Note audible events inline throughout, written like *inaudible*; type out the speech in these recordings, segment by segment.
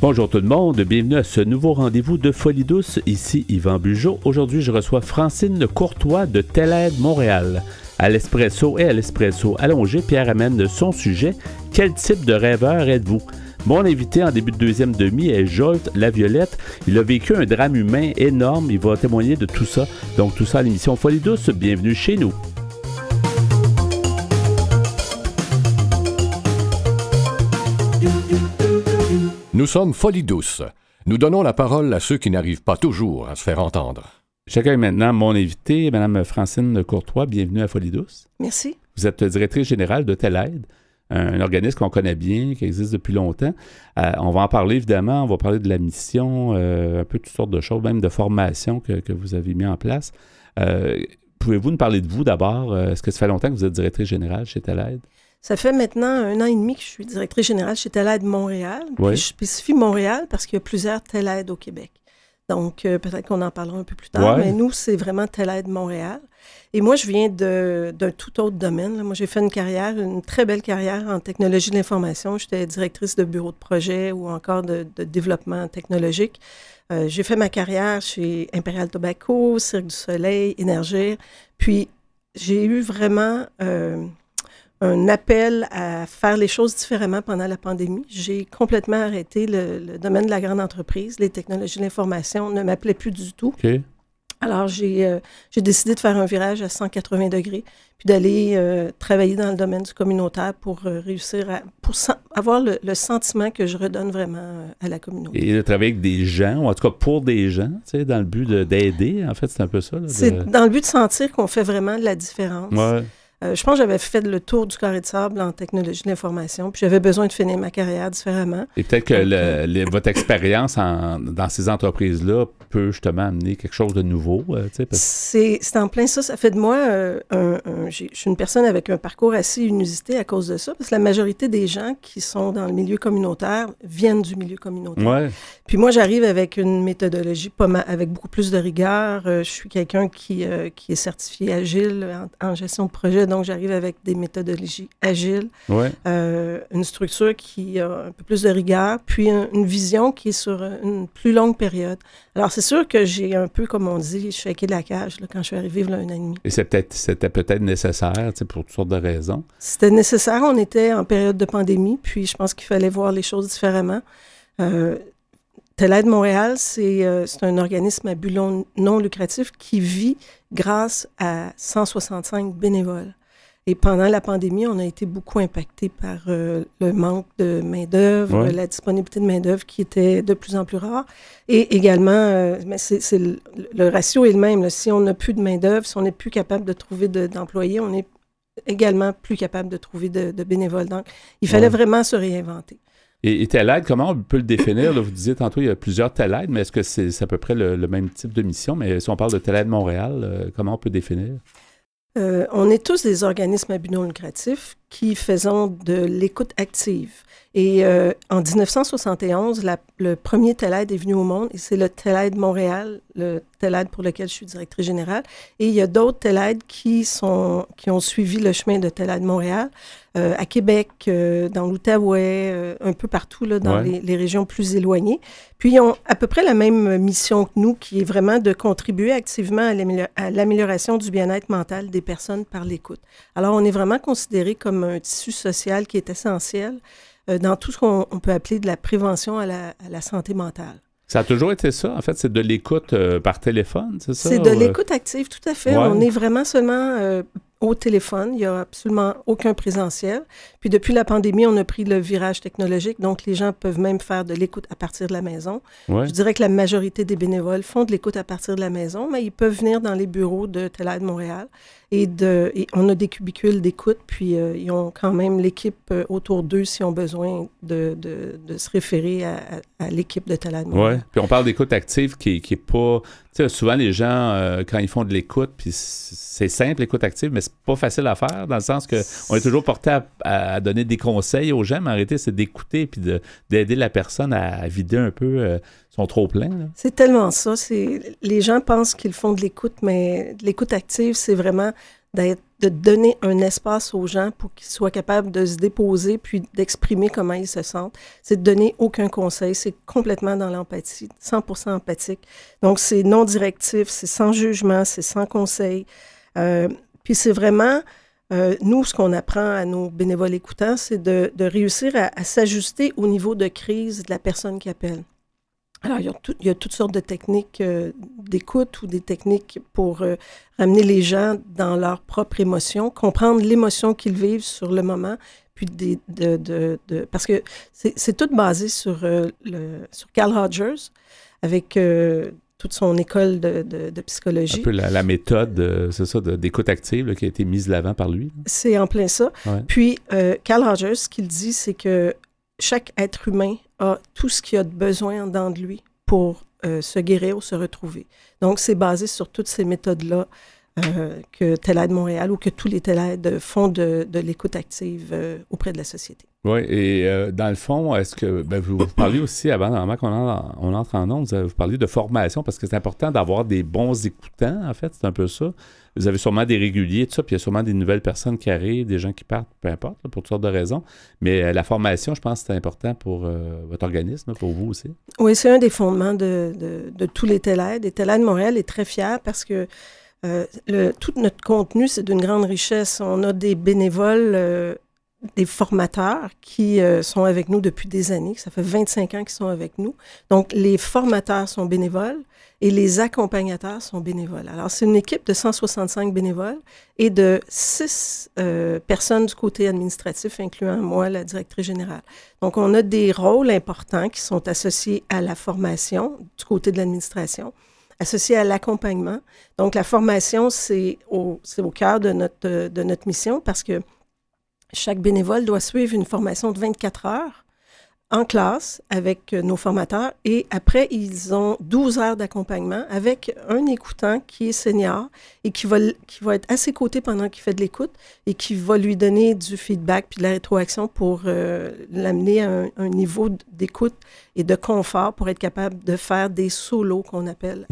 Bonjour tout le monde, bienvenue à ce nouveau rendez-vous de Folie Douce. Ici Yvan Bugeaud. Aujourd'hui, je reçois Francine Courtois de Telaide, Montréal. À l'espresso et à l'espresso allongé, Pierre amène son sujet Quel type de rêveur êtes-vous mon invité en début de deuxième demi est Jolt Laviolette. Il a vécu un drame humain énorme. Il va témoigner de tout ça. Donc, tout ça à l'émission Folie Douce. Bienvenue chez nous. Nous sommes folie douce. Nous donnons la parole à ceux qui n'arrivent pas toujours à se faire entendre. J'accueille maintenant mon invité, Mme Francine Courtois. Bienvenue à Folie douce. Merci. Vous êtes directrice générale de Telaide, un organisme qu'on connaît bien, qui existe depuis longtemps. Euh, on va en parler évidemment, on va parler de la mission, euh, un peu toutes sortes de choses, même de formation que, vous avez mis en place. Euh, pouvez-vous nous parler de vous d'abord? Est-ce que ça fait longtemps que vous êtes directrice générale chez Telaide? Aide? Ça fait maintenant un an et demi que je suis directrice générale chez Telaide Montréal. je spécifie Montréal parce qu'il y a plusieurs Telaide au Québec. Donc, euh, peut-être qu'on en parlera un peu plus tard, mais nous, c'est vraiment Telaide Montréal. Et moi, je viens d'un tout autre domaine. Moi, j'ai fait une carrière, une très belle carrière en technologie de l'information. J'étais directrice de bureau de projet ou encore de, développement technologique. Euh, j'ai fait ma carrière chez Imperial Tobacco, Cirque du Soleil, Énergir. Puis, j'ai eu vraiment... Euh, un appel à faire les choses différemment pendant la pandémie. J'ai complètement arrêté le, domaine de la grande entreprise. Les technologies de l'information ne m'appelaient plus du tout. Alors, euh, j'ai décidé de faire un virage à 180 degrés, puis d'aller euh, travailler dans le domaine du communautaire pour euh, réussir à pour avoir le, sentiment que je redonne vraiment à la communauté. Et de travailler avec des gens, ou en tout cas pour des gens, tu sais, dans le but d'aider, en fait, c'est un peu ça. C'est dans le but de sentir qu'on fait vraiment de la différence. Ouais. Euh, je pense que j'avais fait le tour du carré de sable en technologie de l'information, puis j'avais besoin de finir ma carrière différemment. Et peut-être que euh, votre *laughs* expérience dans ces entreprises-là peut justement amener quelque chose de nouveau. Euh, c'est en plein ça. Ça fait de moi, je suis une personne avec un parcours assez inusité à cause de ça, parce que la majorité des gens qui sont dans le milieu communautaire viennent du milieu communautaire. Puis moi, j'arrive avec une méthodologie avec beaucoup plus de rigueur. je suis quelqu'un qui, est certifié agile en, en gestion de projet donc j'arrive avec des méthodologies agiles, euh, une structure qui a un peu plus de rigueur, puis une vision qui est sur une plus longue période. Alors c'est sûr que j'ai un peu, comme on dit, shaké de la cage quand je suis arrivée là, un an et demi. Et c'est peut-être, c'était peut-être nécessaire pour toutes sortes de raisons? C'était nécessaire. On était en période de pandémie, puis je pense qu'il fallait voir les choses différemment. Euh, Telaide Montréal, euh, c'est un organisme à but non lucratif qui vit grâce à 165 bénévoles. Et pendant la pandémie, on a été beaucoup impacté par euh, le manque de main-d'œuvre, la disponibilité de main-d'œuvre qui était de plus en plus rare. Et également, euh, mais le, ratio est le même. Si on n'a plus de main-d'œuvre, si on n'est plus capable de trouver d'employés, on est également plus capable de trouver de, bénévoles. Donc, il fallait vraiment se réinventer. Et, et comment on peut le définir? vous disiez tantôt, il y a plusieurs Telad, mais est-ce que c'est, à peu près le, même type de mission? Mais si on parle de Telad Montréal, euh, comment on peut définir? Euh, on est tous des organismes à lucratifs qui faisons de l'écoute active. Et euh, en 1971, le premier TELAID est venu au monde et c'est le TELAID Montréal, le TELAID pour lequel je suis directrice générale. Et il y a d'autres TELAID qui, sont, qui ont suivi le chemin de TELAID Montréal. Euh, à Québec, euh, dans l'Outaouais, euh, un peu partout là, dans les, régions plus éloignées. Puis ils ont à peu près la même mission que nous, qui est vraiment de contribuer activement à l'amélioration du bien-être mental des personnes par l'écoute. Alors on est vraiment considéré comme un tissu social qui est essentiel dans tout ce qu'on peut appeler de la prévention à la, santé mentale. Ça a toujours été ça, en fait, c'est de l'écoute par téléphone, c'est ça? C'est de l'écoute active, tout à fait. On est vraiment seulement au téléphone. Il n'y a absolument aucun présentiel. Puis depuis la pandémie, on a pris le virage technologique, donc les gens peuvent même faire de l'écoute à partir de la maison. Je dirais que la majorité des bénévoles font de l'écoute à partir de la maison, mais ils peuvent venir dans les bureaux de Telaide Montréal et, de, et on a des cubicules d'écoute, puis euh, ils ont quand même l'équipe euh, autour d'eux si ont besoin de, se référer à, l'équipe de Telaide Montréal. Oui, puis on parle d'écoute active qui n'est pas sais, souvent, les gens, euh, quand ils font de l'écoute, puis c'est simple, l'écoute active, mais c'est pas facile à faire dans le sens que on est toujours porté à, donner des conseils aux gens, mais en réalité, c'est d'écouter puis d'aider la personne à vider un peu euh, son trop-plein. C'est tellement ça. Les gens pensent qu'ils font de l'écoute, mais l'écoute active, c'est vraiment d'être de donner un espace aux gens pour qu'ils soient capables de se déposer puis d'exprimer comment ils se sentent. C'est de donner aucun conseil, c'est complètement dans l'empathie, 100% empathique. Donc c'est non directif, c'est sans jugement, c'est sans conseil. Euh, puis c'est vraiment euh, nous, ce qu'on apprend à nos bénévoles écoutants, c'est de, réussir à, à s'ajuster au niveau de crise de la personne qui appelle. Alors, il y, a toutes sortes de techniques euh, d'écoute ou des techniques pour euh, ramener les gens dans leur propre émotion, comprendre l'émotion qu'ils vivent sur le moment, puis des, de, de, de, parce que c'est tout basé sur, euh, le, sur Carl Rogers, avec toute son école de, de, psychologie. Un peu la, méthode, c'est ça, d'écoute active qui a été mise de l'avant par lui. C'est en plein ça. Puis, Cal Carl Rogers, ce qu'il dit, c'est que chaque être humain a tout ce qu'il a besoin en de lui pour euh, se guérir ou se retrouver. Donc, c'est basé sur toutes ces méthodes-là euh, que Télède Montréal ou que tous les Télèdes font de, l'écoute active euh, auprès de la société. Oui, et euh, dans le fond, est-ce que ben, vous, parliez aussi, avant, qu'on entre en ondes, vous parlez de formation parce que c'est important d'avoir des bons écoutants, en fait, c'est un peu ça. Vous avez sûrement des réguliers, tout ça, puis il y a sûrement des nouvelles personnes qui arrivent, des gens qui partent, peu importe, pour toutes sortes de raisons. Mais euh, la formation, je pense, c'est important pour euh, votre organisme, pour vous aussi. Oui, c'est un des fondements de, de, tous les TELAID. Et TELAID Montréal est très fier parce que euh, tout notre contenu, c'est d'une grande richesse. On a des bénévoles, des formateurs qui sont avec nous depuis des années. Ça fait 25 ans qu'ils sont avec nous. Donc, les formateurs sont bénévoles, et les accompagnateurs sont bénévoles. Alors, c'est une équipe de 165 bénévoles et de 6 euh, personnes du côté administratif, incluant moi, la directrice générale. Donc, on a des rôles importants qui sont associés à la formation du côté de l'administration, associés à l'accompagnement. Donc, la formation, c'est au, au cœur de notre, de notre mission parce que chaque bénévole doit suivre une formation de 24 heures en classe avec euh, nos formateurs et après, ils ont 12 heures d'accompagnement avec un écoutant qui est senior et qui va, qui va être à ses côtés pendant qu'il fait de l'écoute et qui va lui donner du feedback puis de la rétroaction pour euh, l'amener à un, niveau d'écoute et de confort pour être capable de faire des solos qu'on appelle.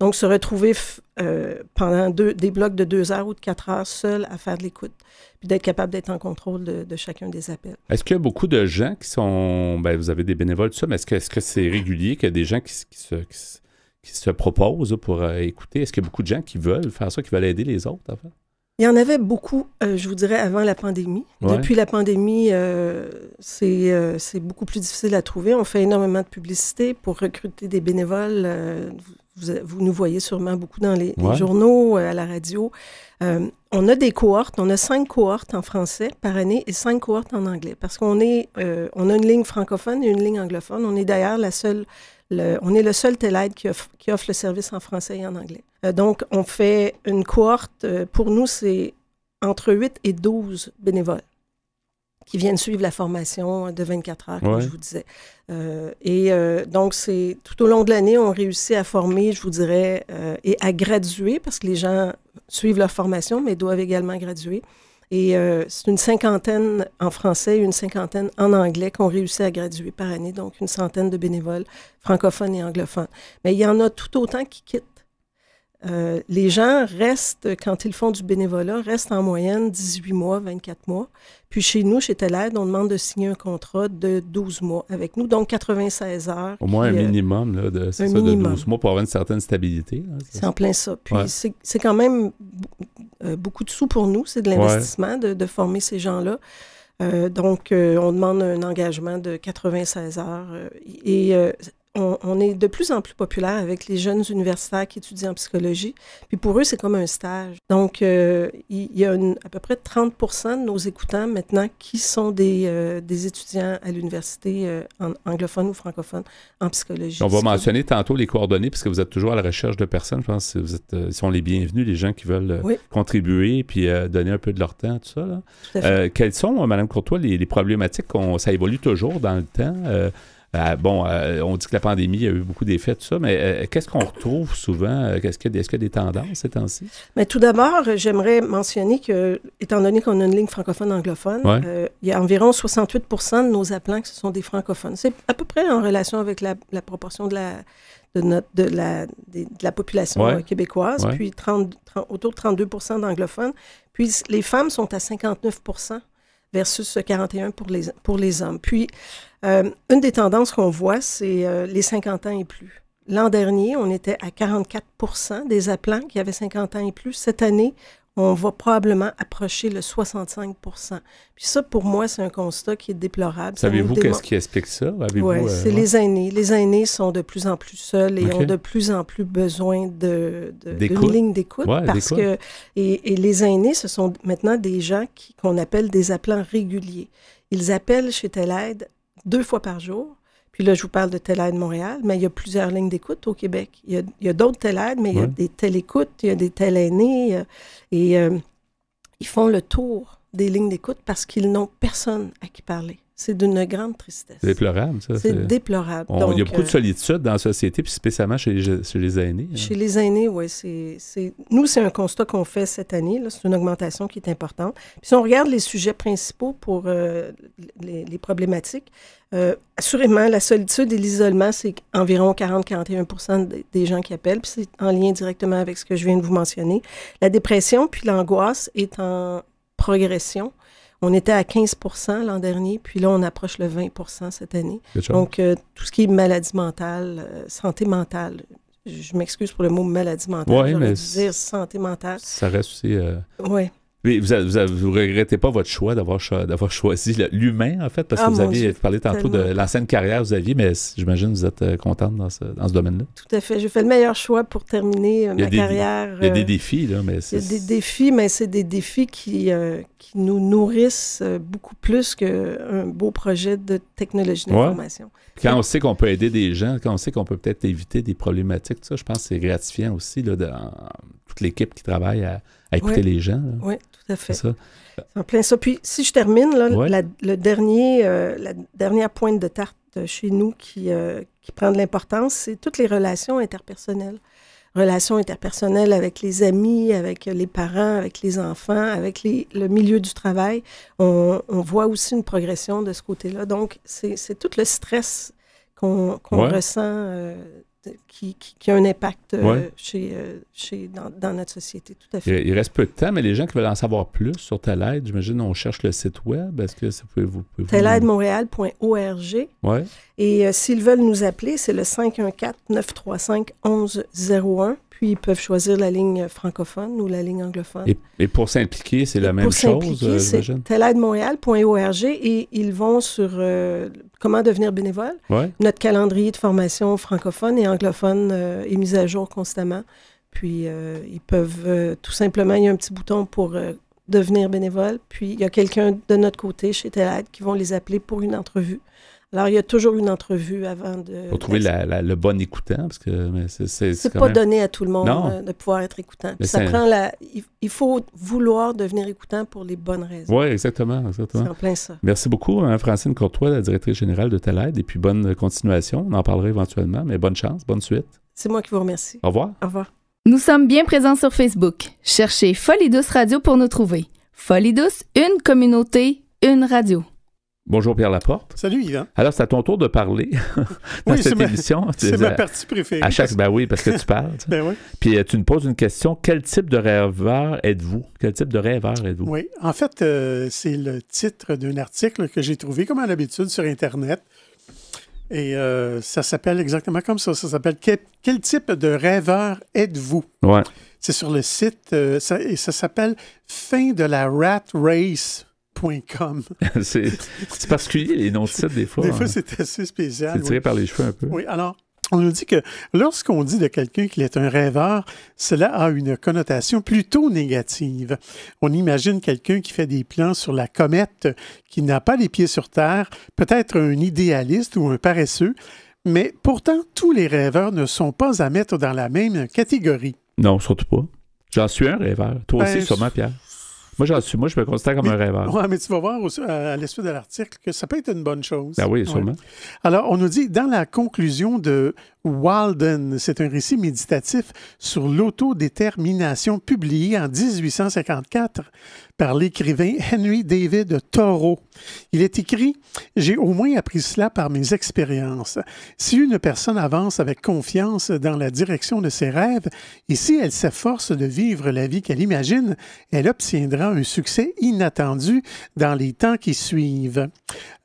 Donc, se retrouver euh, pendant des blocs de deux heures ou de quatre heures seul à faire de l'écoute, puis d'être capable d'être en contrôle de, chacun des appels. Est-ce qu'il y a beaucoup de gens qui sont, ben, vous avez des bénévoles, tout ça, mais est-ce que, est-ce que c'est régulier qu'il y a des gens qui, se, qui, proposent pour euh, écouter? Est-ce qu'il y a beaucoup de gens qui veulent faire ça, qui veulent aider les autres à Il y en avait beaucoup, euh, je vous dirais, avant la pandémie. Depuis la pandémie, c'est beaucoup plus difficile à trouver. On fait énormément de publicité pour recruter des bénévoles vous, nous voyez sûrement beaucoup dans les, journaux, euh, à la radio. Euh, on a des cohortes, on a cinq cohortes en français par année et cinq cohortes en anglais parce qu'on est, euh, on a une ligne francophone et une ligne anglophone. On est d'ailleurs la seule, le, on est le seul TELAID qui qui offre le service en français et en anglais. donc, on fait une cohorte, pour nous, c'est entre 8 et 12 bénévoles qui viennent suivre la formation de 24 heures, comme je vous disais. Euh, et euh, donc, c'est tout au long de l'année, on réussit à former, je vous dirais, euh, et à graduer, parce que les gens suivent leur formation, mais doivent également graduer. Et c'est une cinquantaine en français et une cinquantaine en anglais qu'on réussit à graduer par année, donc une centaine de bénévoles francophones et anglophones. Mais il y en a tout autant qui quittent euh, les gens restent, quand ils font du bénévolat, restent en moyenne 18 mois, 24 mois. Puis chez nous, chez TELAID, on demande de signer un contrat de 12 mois avec nous, donc 96 heures. Au moins un euh, minimum là, de, ça, de 12 mois pour avoir une certaine stabilité. C'est en plein ça. Puis c'est quand même euh, beaucoup de sous pour nous, c'est de l'investissement de, former ces gens-là. donc, on demande un engagement de 96 heures. et on, est de plus en plus populaire avec les jeunes universitaires qui étudient en psychologie. Puis pour eux, c'est comme un stage. Donc, euh, il, y a à peu près 30 de nos écoutants maintenant qui sont des, euh, étudiants à l'université euh, anglophone ou francophone en psychologie. On va mentionner tantôt les coordonnées puisque vous êtes toujours à la recherche de personnes. Je pense que vous êtes, sont les bienvenus, les gens qui veulent contribuer puis donner un peu de leur temps, tout ça. quelles sont, Madame Courtois, les, les problématiques? Ça évolue toujours dans le temps euh, bon, euh, on dit que la pandémie a eu beaucoup d'effets, tout ça, mais euh, qu'est-ce qu'on retrouve souvent? est-ce qu'il y, a des tendances ces temps-ci? Mais tout d'abord, j'aimerais mentionner que, étant donné qu'on a une ligne francophone-anglophone, il y a environ 68 de nos appelants qui sont des francophones. C'est à peu près en relation avec la, proportion de la, population québécoise, puis autour de 32 d'anglophones. Puis les femmes sont à 59 versus 41 pour les, pour les hommes. Puis, euh, une des tendances qu'on voit, c'est euh, les 50 ans et plus. L'an dernier, on était à 44 des appelants qui avaient 50 ans et plus. Cette année, on va probablement approcher le 65 Puis ça, pour moi, c'est un constat qui est déplorable. Savez-vous qu'est-ce qui explique ça? Oui, euh, c'est les aînés. Les aînés sont de plus en plus seuls et ont de plus en plus besoin de, lignes ligne d'écoute parce que et, et, les aînés, ce sont maintenant des gens qu'on appelle des appelants réguliers. Ils appellent chez Telaide deux fois par jour puis là, je vous parle de Télède Montréal, mais il y a plusieurs lignes d'écoute au Québec. Il y a, a d'autres Télèdes, mais il y a des télécoutes, il y a des Tel-Aînés. Euh, et euh, ils font le tour des lignes d'écoute parce qu'ils n'ont personne à qui parler. C'est d'une grande tristesse. C'est déplorable, ça. C'est déplorable. il y a beaucoup de euh, solitude dans la société, puis spécialement chez les, aînés. Chez les aînés, hein. oui. C'est, Nous, c'est un constat qu'on fait cette année. C'est une augmentation qui est importante. Puis si on regarde les sujets principaux pour euh, les, problématiques, euh, assurément, la solitude et l'isolement, c'est environ 40-41 des gens qui appellent, puis c'est en lien directement avec ce que je viens de vous mentionner. La dépression puis l'angoisse est en progression. On était à 15 l'an dernier, puis là, on approche le 20 cette année. Donc, euh, tout ce qui est maladie mentale, euh, santé mentale, je m'excuse pour le mot maladie mentale, Je veux dire santé mentale. Ça reste aussi... Euh, oui vous, vous, regrettez pas votre choix d'avoir, *laughs* choisi l'humain, en fait, parce ah, que vous aviez parlé tantôt de l'ancienne carrière vous aviez, mais j'imagine que vous êtes euh, contente dans ce, domaine-là. Tout à fait. J'ai fait le meilleur choix pour terminer euh, ma carrière. Il y a des euh, défis, là, mais c'est... Il y a des défis, mais c'est des défis qui, nous nourrissent beaucoup plus qu'un beau projet de technologie d'information. Quand on sait qu'on peut aider des gens, quand on sait qu'on peut peut-être éviter des problématiques, ça, je pense que c'est gratifiant aussi, là, dans toute l'équipe qui travaille à à écouter les gens. Oui, tout à fait. C'est en plein ça. Puis si je termine, là, la, le dernier, euh, la dernière pointe de tarte chez nous qui, euh, qui prend de l'importance, c'est toutes les relations interpersonnelles. Relations interpersonnelles avec les amis, avec les parents, avec les enfants, avec les, le milieu du travail. On, voit aussi une progression de ce côté-là. Donc, c'est tout le stress qu'on ressent. Euh, qui, a un impact euh, chez, euh, chez, dans, notre société, tout à fait. Il, reste peu de temps, mais les gens qui veulent en savoir plus sur Tel-Aide, j'imagine, on cherche le site web. Est-ce que ça peut vous. vous... Et euh, s'ils veulent nous appeler, c'est le 514-935-1101 puis ils peuvent choisir la ligne francophone ou la ligne anglophone. Et, pour s'impliquer, c'est la même pour chose, euh, j'imagine? Montréal.org et ils vont sur euh, comment devenir bénévole. Notre calendrier de formation francophone et anglophone euh, est mis à jour constamment. Puis ils peuvent tout simplement, il y a un petit bouton pour devenir bénévole. Puis il y a quelqu'un de notre côté chez Telaide, qui vont les appeler pour une entrevue. Alors, il y a toujours une entrevue avant de. Pour trouver le bon écoutant, parce que c'est. C'est pas donné à tout le monde euh, de pouvoir être écoutant. ça prend la. Il, faut vouloir devenir écoutant pour les bonnes raisons. Oui, exactement. exactement. C'est en plein ça. Merci beaucoup, hein, Francine Courtois, la directrice générale de Talaide. Et puis, bonne continuation. On en parlera éventuellement, mais bonne chance, bonne suite. C'est moi qui vous remercie. Au revoir. Au revoir. Nous sommes bien présents sur Facebook. Cherchez Folie Douce Radio pour nous trouver. Folie Douce, une communauté, une radio. Bonjour Pierre Laporte. Salut Yvan. Alors, c'est à ton tour de parler *laughs* dans cette émission. *laughs* C'est ma partie préférée. À chaque, ben oui, parce que tu parles. ben oui. Puis euh, tu me poses une question. Quel type de rêveur êtes-vous? Quel type de rêveur êtes-vous? Oui, en fait, euh, c'est le titre d'un article que j'ai trouvé, comme à l'habitude, sur Internet. Et euh, ça s'appelle exactement comme ça. Ça s'appelle quel, type de rêveur êtes-vous? Ouais. C'est sur le site et ça s'appelle Fin de la Rat Race c'est particulier les noms de sites des fois. Des fois, c'est assez spécial. C'est tiré par les cheveux un peu. Oui, alors, on nous dit que lorsqu'on dit de quelqu'un qu'il est un rêveur, cela a une connotation plutôt négative. On imagine quelqu'un qui fait des plans sur la comète, qui n'a pas les pieds sur terre, peut-être un idéaliste ou un paresseux, mais pourtant tous les rêveurs ne sont pas à mettre dans la même catégorie. Non, surtout pas. J'en suis un rêveur. Toi aussi, sûrement, Pierre. Moi, je suis. Moi, je me considère comme un rêveur. Oui, mais tu vas voir aussi, à, l'esprit de l'article que ça peut être une bonne chose. Ah oui, sûrement. Alors, on nous dit, dans la conclusion de Walden. C'est un récit méditatif sur l'autodétermination publié en 1854 par l'écrivain Henry David Thoreau. Il est écrit J'ai au moins appris cela par mes expériences. Si une personne avance avec confiance dans la direction de ses rêves et si elle s'efforce de vivre la vie qu'elle imagine, elle obtiendra un succès inattendu dans les temps qui suivent.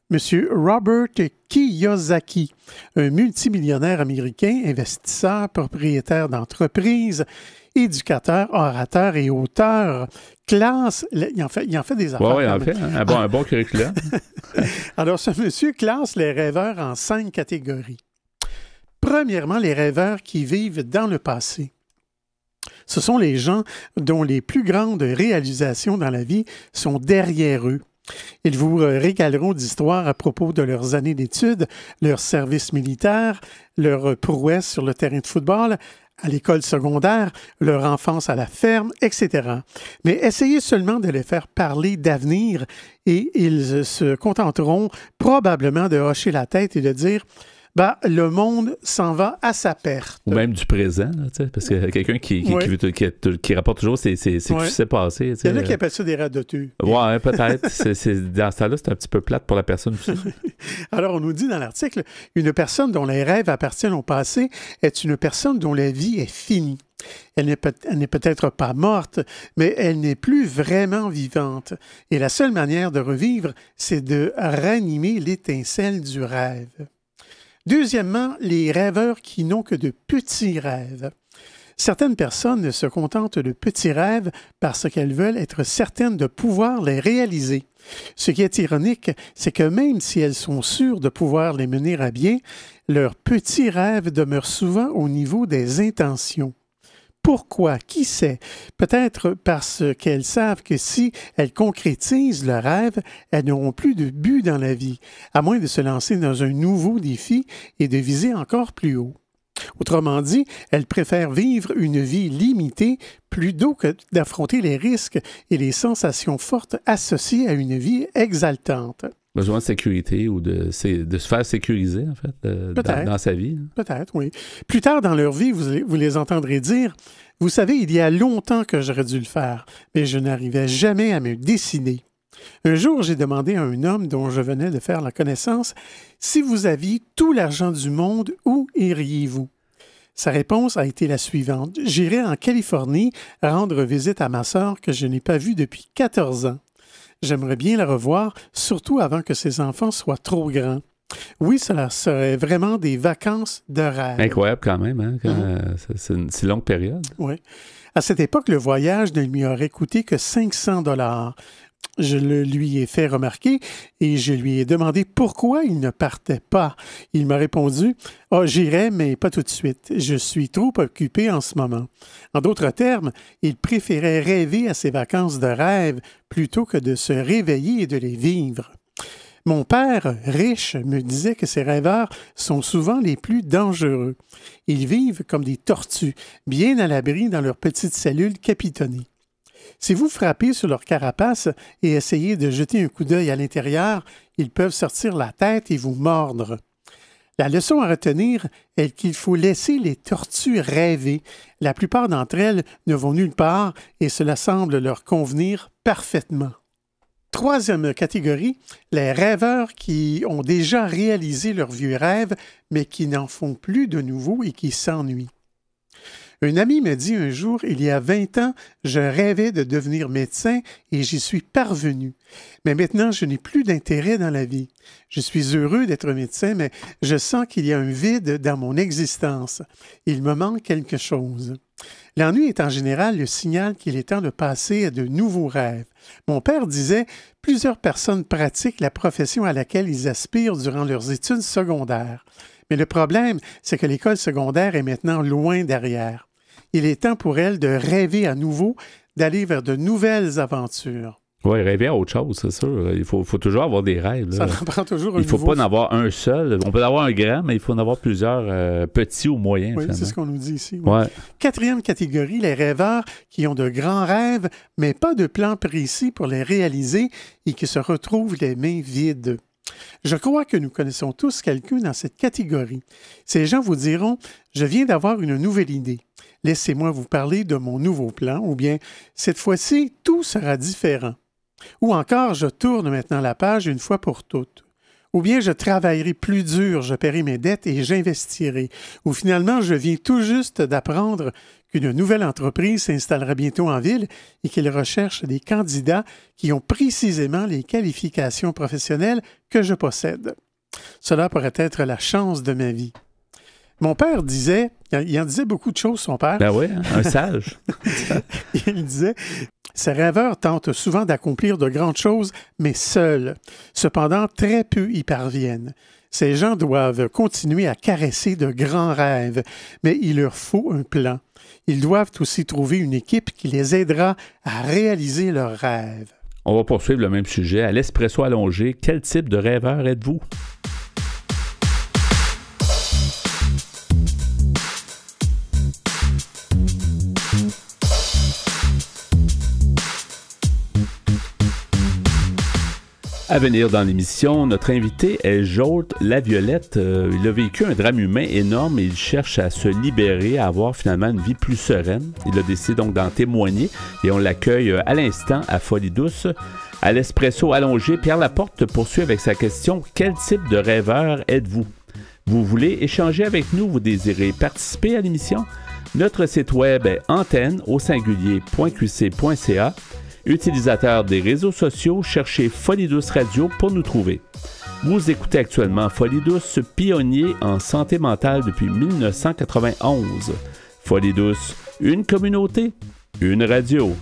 Monsieur Robert Kiyosaki, un multimillionnaire américain, investisseur, propriétaire d'entreprise, éducateur, orateur et auteur, classe. Il en fait, des affaires. Oui, en fait. Un bon, un bon curriculum. *laughs* Alors, ce monsieur classe les rêveurs en cinq catégories. Premièrement, les rêveurs qui vivent dans le passé. Ce sont les gens dont les plus grandes réalisations dans la vie sont derrière eux. Ils vous régaleront d'histoires à propos de leurs années d'études, leur service militaire, leurs prouesses sur le terrain de football, à l'école secondaire, leur enfance à la ferme, etc. Mais essayez seulement de les faire parler d'avenir et ils se contenteront probablement de hocher la tête et de dire bah, le monde s'en va à sa perte. Ou même du présent, parce que quelqu'un qui, qui, qui, rapporte toujours c'est qui s'est passé. Il y en a qui appellent ça des radoteux. Ouais, peut-être. *laughs* c'est, dans ce temps-là, c'est un petit peu plate pour la personne. *laughs* Alors, on nous dit dans l'article, une personne dont les rêves appartiennent au passé est une personne dont la vie est finie. Elle n'est peut-être pas morte, mais elle n'est plus vraiment vivante. Et la seule manière de revivre, c'est de ranimer l'étincelle du rêve. Deuxièmement, les rêveurs qui n'ont que de petits rêves. Certaines personnes se contentent de petits rêves parce qu'elles veulent être certaines de pouvoir les réaliser. Ce qui est ironique, c'est que même si elles sont sûres de pouvoir les mener à bien, leurs petits rêves demeurent souvent au niveau des intentions. Pourquoi? Qui sait? Peut-être parce qu'elles savent que si elles concrétisent leur rêve, elles n'auront plus de but dans la vie, à moins de se lancer dans un nouveau défi et de viser encore plus haut. Autrement dit, elles préfèrent vivre une vie limitée plutôt que d'affronter les risques et les sensations fortes associées à une vie exaltante besoin de sécurité ou de, se faire sécuriser, en fait, dans, sa vie. Hein. Peut-être, oui. Plus tard dans leur vie, vous, les entendrez dire Vous savez, il y a longtemps que j'aurais dû le faire, mais je n'arrivais jamais à me décider. Un jour, j'ai demandé à un homme dont je venais de faire la connaissance si vous aviez tout l'argent du monde, où iriez-vous Sa réponse a été la suivante J'irai en Californie rendre visite à ma sœur que je n'ai pas vue depuis 14 ans. J'aimerais bien la revoir, surtout avant que ses enfants soient trop grands. Oui, cela serait vraiment des vacances de rêve. Incroyable quand même, hein? Mm-hmm. Euh, c'est une si longue période. Oui. À cette époque, le voyage ne lui aurait coûté que 500 dollars je le lui ai fait remarquer et je lui ai demandé pourquoi il ne partait pas. Il m'a répondu Ah, oh, j'irai, mais pas tout de suite. Je suis trop occupé en ce moment. En d'autres termes, il préférait rêver à ses vacances de rêve plutôt que de se réveiller et de les vivre. Mon père, riche, me disait que ces rêveurs sont souvent les plus dangereux. Ils vivent comme des tortues, bien à l'abri dans leurs petites cellules capitonnées. Si vous frappez sur leur carapace et essayez de jeter un coup d'œil à l'intérieur, ils peuvent sortir la tête et vous mordre. La leçon à retenir est qu'il faut laisser les tortues rêver. La plupart d'entre elles ne vont nulle part et cela semble leur convenir parfaitement. Troisième catégorie, les rêveurs qui ont déjà réalisé leurs vieux rêves mais qui n'en font plus de nouveaux et qui s'ennuient. Un ami m'a dit un jour, il y a 20 ans, je rêvais de devenir médecin et j'y suis parvenu. Mais maintenant, je n'ai plus d'intérêt dans la vie. Je suis heureux d'être médecin, mais je sens qu'il y a un vide dans mon existence. Il me manque quelque chose. L'ennui est en général le signal qu'il est temps de passer à de nouveaux rêves. Mon père disait plusieurs personnes pratiquent la profession à laquelle ils aspirent durant leurs études secondaires. Mais le problème, c'est que l'école secondaire est maintenant loin derrière il est temps pour elle de rêver à nouveau, d'aller vers de nouvelles aventures. Oui, rêver à autre chose, c'est sûr. Il faut, toujours avoir des rêves. Ça prend toujours un Il ne faut pas en avoir un seul. On peut en avoir un grand, mais il faut en avoir plusieurs euh, petits ou moyens. Oui, c'est ce qu'on nous dit ici. Ouais. Quatrième catégorie, les rêveurs qui ont de grands rêves, mais pas de plan précis pour les réaliser et qui se retrouvent les mains vides. Je crois que nous connaissons tous quelqu'un dans cette catégorie. Ces gens vous diront Je viens d'avoir une nouvelle idée laissez-moi vous parler de mon nouveau plan, ou bien cette fois-ci, tout sera différent. Ou encore, je tourne maintenant la page une fois pour toutes. Ou bien je travaillerai plus dur, je paierai mes dettes et j'investirai. Ou finalement, je viens tout juste d'apprendre qu'une nouvelle entreprise s'installera bientôt en ville et qu'elle recherche des candidats qui ont précisément les qualifications professionnelles que je possède. Cela pourrait être la chance de ma vie. Mon père disait il en disait beaucoup de choses, son père. Ben oui, hein, un sage. *laughs* il disait Ces rêveurs tentent souvent d'accomplir de grandes choses, mais seuls. Cependant, très peu y parviennent. Ces gens doivent continuer à caresser de grands rêves, mais il leur faut un plan. Ils doivent aussi trouver une équipe qui les aidera à réaliser leurs rêves. On va poursuivre le même sujet à l'espresso allongé. Quel type de rêveur êtes-vous? À venir dans l'émission, notre invité est Jolt Laviolette. Euh, il a vécu un drame humain énorme et il cherche à se libérer, à avoir finalement une vie plus sereine. Il a décidé donc d'en témoigner et on l'accueille euh, à l'instant à Folie Douce. À l'espresso allongé, Pierre Laporte poursuit avec sa question Quel type de rêveur êtes-vous Vous voulez échanger avec nous Vous désirez participer à l'émission Notre site web est antenne au singulier.qc.ca. Utilisateurs des réseaux sociaux, cherchez Folie Douce Radio pour nous trouver. Vous écoutez actuellement Folie Douce, pionnier en santé mentale depuis 1991. Folie une communauté, une radio.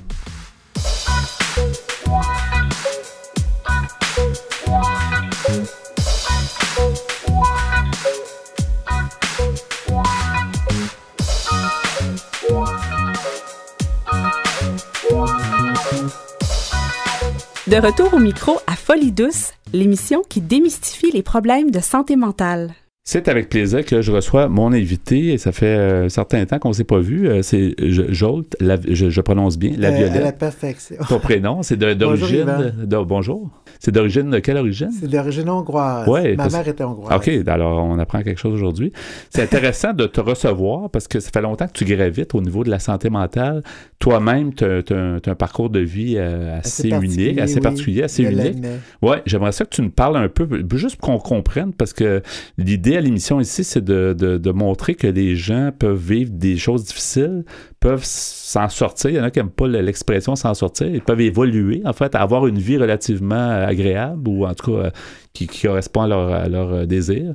De retour au micro à Folie douce, l'émission qui démystifie les problèmes de santé mentale. C'est avec plaisir que je reçois mon invité. Et ça fait un euh, certain temps qu'on ne s'est pas vu. Euh, c'est Jolt, je, prononce bien, la euh, Violette. la perfection. Ton prénom, c'est *laughs* d'origine. Bonjour. bonjour. C'est d'origine de quelle origine? C'est d'origine hongroise. Ouais, Ma mère était hongroise. Ah, OK, alors on apprend quelque chose aujourd'hui. C'est intéressant de te recevoir parce que ça fait longtemps que tu gravites au niveau de la santé mentale. Toi-même, tu as, un parcours de vie assez, unique, assez particulier, assez unique. Oui, j'aimerais ça que tu me parles un peu, juste pour qu'on comprenne, parce que l'idée l'émission ici, c'est de, montrer que les gens peuvent vivre des choses difficiles, peuvent s'en sortir. Il y en a qui n'aiment pas l'expression s'en sortir. Ils peuvent évoluer, en fait, avoir une vie relativement agréable ou en tout cas euh, qui, correspond à leur, euh, désir.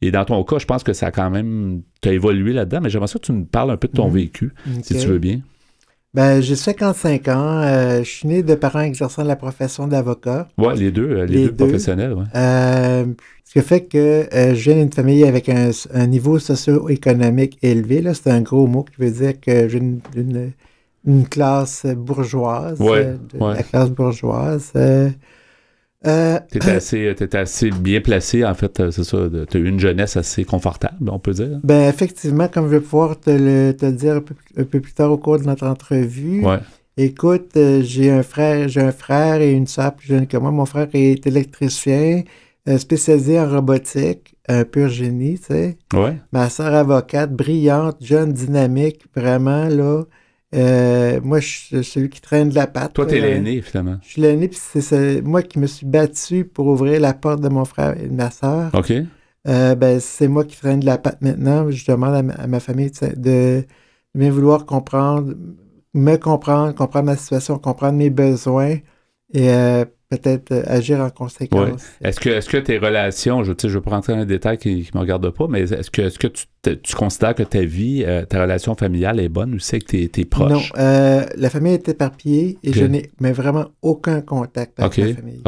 Et dans ton cas, je pense que ça a quand même. évolué là-dedans, mais j'aimerais ça que tu nous parles un peu de ton mhm. vécu, si tu veux bien. Ben, j'ai 55 ans. Euh, je suis né de parents exerçant la profession d'avocat. Ouais, les deux, euh, les, deux, professionnels. Ouais. Euh, ce qui fait que je viens d'une famille avec un, niveau socio-économique élevé. C'est un gros mot qui veut dire que j'ai une, une, classe bourgeoise, la classe bourgeoise. Euh, T'es assez, assez bien placé, en fait, euh, c'est ça. T'as eu une jeunesse assez confortable, on peut dire. Ben, effectivement, comme je vais pouvoir te le dire un peu, plus tard au cours de notre entrevue. Ouais. Écoute, euh, j'ai un frère, j'ai un frère et une soeur plus jeune que moi. Mon frère est électricien, spécialisé en robotique, un pur génie, tu sais. Ouais. Ma soeur avocate, brillante, jeune, dynamique, vraiment, là. Euh, moi, je suis celui qui traîne de la patte. Toi, t'es l'aîné, finalement. Je suis l'aîné, puis c'est moi qui me suis battu pour ouvrir la porte de mon frère et de ma soeur. OK. Euh, ben, c'est moi qui traîne de la patte maintenant. Je demande à ma, famille de bien vouloir comprendre, me comprendre, comprendre ma situation, comprendre mes besoins. Et euh, peut-être euh, agir en conséquence. Est-ce que, est que tes relations, je ne je veux pas rentrer dans les détails qui ne me regardent pas, mais est-ce que, est -ce que tu, tu, considères que ta vie, euh, ta relation familiale est bonne ou c'est que tes, es proche? Non, euh, la famille est éparpillée et je n'ai mais vraiment aucun contact avec ma la famille.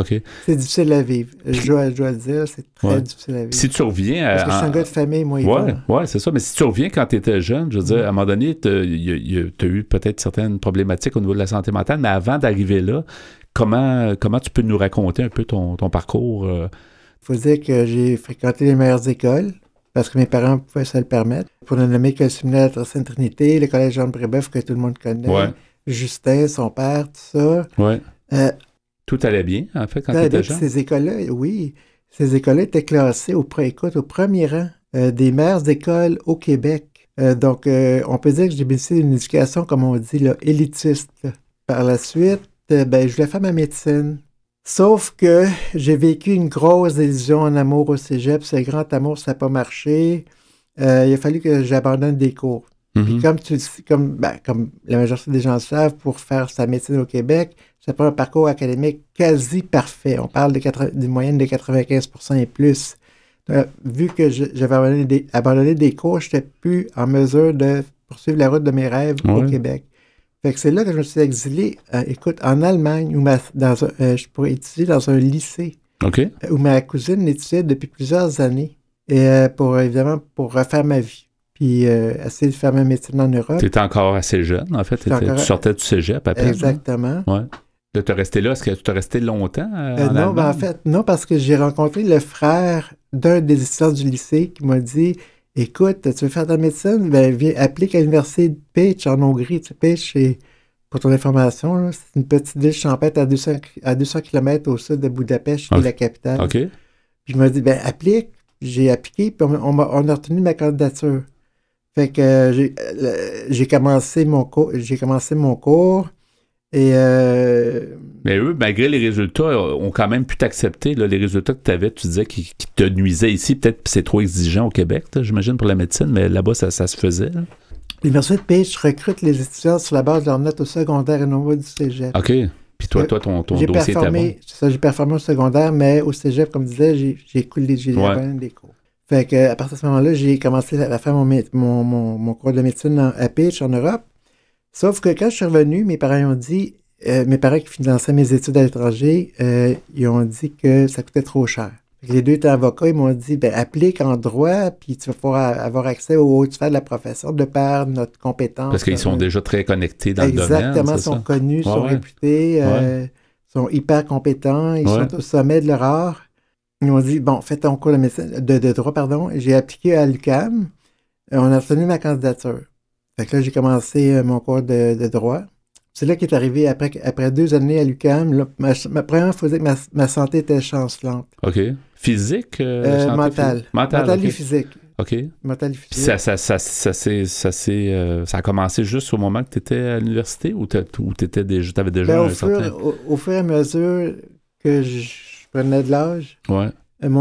C'est difficile à vivre. je, dois, le dire, c'est très difficile à vivre. Si tu reviens... À, Parce que je suis un gars de famille, moi, Oui, ouais, c'est ça. Mais si tu reviens quand tu étais jeune, je veux dire, mm. à un moment donné, tu as eu peut-être certaines problématiques au niveau de la santé mentale, mais avant d'arriver là, Comment, comment tu peux nous raconter un peu ton, parcours? Il euh? faut dire que j'ai fréquenté les meilleures écoles parce que mes parents pouvaient se le permettre. Pour ne nommer que le séminaire de Sainte-Trinité, le collège Jean Brébeuf que tout le monde connaît, Justin, son père, tout ça. Euh, tout allait bien, en fait, quand tu étais jeune. Ces écoles-là, oui. Ces écoles-là étaient classées au, écoute, au premier rang euh, des meilleures écoles au Québec. donc, on peut dire que j'ai bénéficié d'une éducation, comme on dit, élitiste. Par la suite, euh, ben, je voulais faire ma médecine. Sauf que j'ai vécu une grosse illusion en amour au cégep. Ce grand amour, ça n'a pas marché. Euh, il a fallu que j'abandonne des cours. Mhm. comme, tu, comme, ben, comme la majorité des gens le savent, pour faire sa médecine au Québec, ça prend un parcours académique quasi parfait. On parle d'une moyenne de 95 et plus. Euh, vu que j'avais abandonné des, cours, je n'étais plus en mesure de poursuivre la route de mes rêves au Québec. Fait que c'est là que je me suis exilé, euh, écoute, en Allemagne, où euh, je pourrais étudier dans un lycée. Euh, où ma cousine étudiait depuis plusieurs années. Et pour, évidemment, pour refaire ma vie. Puis essayer de faire ma médecine en Europe. Tu étais encore assez jeune, en fait. Tu sortais du cégep à Exactement. De te rester là, est-ce que tu t'es resté longtemps? En non, ben, en fait, non, parce que j'ai rencontré le frère d'un des étudiants du lycée qui m'a dit Écoute, tu veux faire ta médecine? Ben, viens, applique à l'université de Pitch, en Hongrie. Tu et pour ton information, c'est une petite ville champêtre à 200, à 200 km au sud de Budapest, qui est la capitale. OK. Puis je me dis, ben, applique. J'ai appliqué, puis on, m'a on, a retenu ma candidature. Fait que euh, j'ai euh, j'ai commencé mon cours, j'ai commencé mon cours. Euh, mais eux, malgré les résultats, euh, ont quand même pu t'accepter. Les résultats que tu avais, tu disais qu'ils te nuisaient ici. Peut-être c'est trop exigeant au Québec, j'imagine, pour la médecine, mais là-bas, ça, se faisait. Les L'Université de Pitch recrute les étudiants sur la base de leur note au secondaire et non pas du cégep. OK. Puis toi, euh, toi ton, ton dossier performé, ça, j'ai performé au secondaire, mais au cégep, comme je disais, j'ai coulé, j'ai des cours. Fait à partir de ce moment-là, j'ai commencé à faire mon, cours de médecine à Pitch en Europe. Sauf que quand je suis revenu, mes parents ont dit, euh, mes parents qui finançaient mes études à l'étranger, euh, ils ont dit que ça coûtait trop cher. Les deux étaient avocats, ils m'ont dit, ben, applique en droit, puis tu vas pouvoir avoir accès au hautes de la profession de par notre compétence. Parce qu'ils sont euh, déjà très connectés dans le domaine. Exactement, sont connus, ils sont réputés, ils sont hyper compétents, ils sont au sommet de leur art. Ils m'ont dit, bon, fais ton cours de, de, droit, pardon. J'ai appliqué à l'UCAM. On a obtenu ma candidature. Fait là, j'ai commencé euh, mon cours de, droit. C'est là est arrivé, après, après deux années à l'UCAM, ma, première fois, ma, santé était chancelante. OK. Physique? Euh, euh mentale. Mentale, et physique. OK. et physique. Ça, ça, euh, ça, a commencé juste au moment que tu étais à l'université ou tu avais déjà ben, au fur, Au, fur et à mesure que je, prenais de l'âge, mon,